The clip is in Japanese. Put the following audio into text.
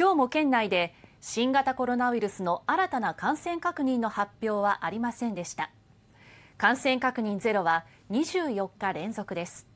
今日も県内で新型コロナウイルスの新たな感染確認の発表はありませんでした感染確認ゼロは24日連続です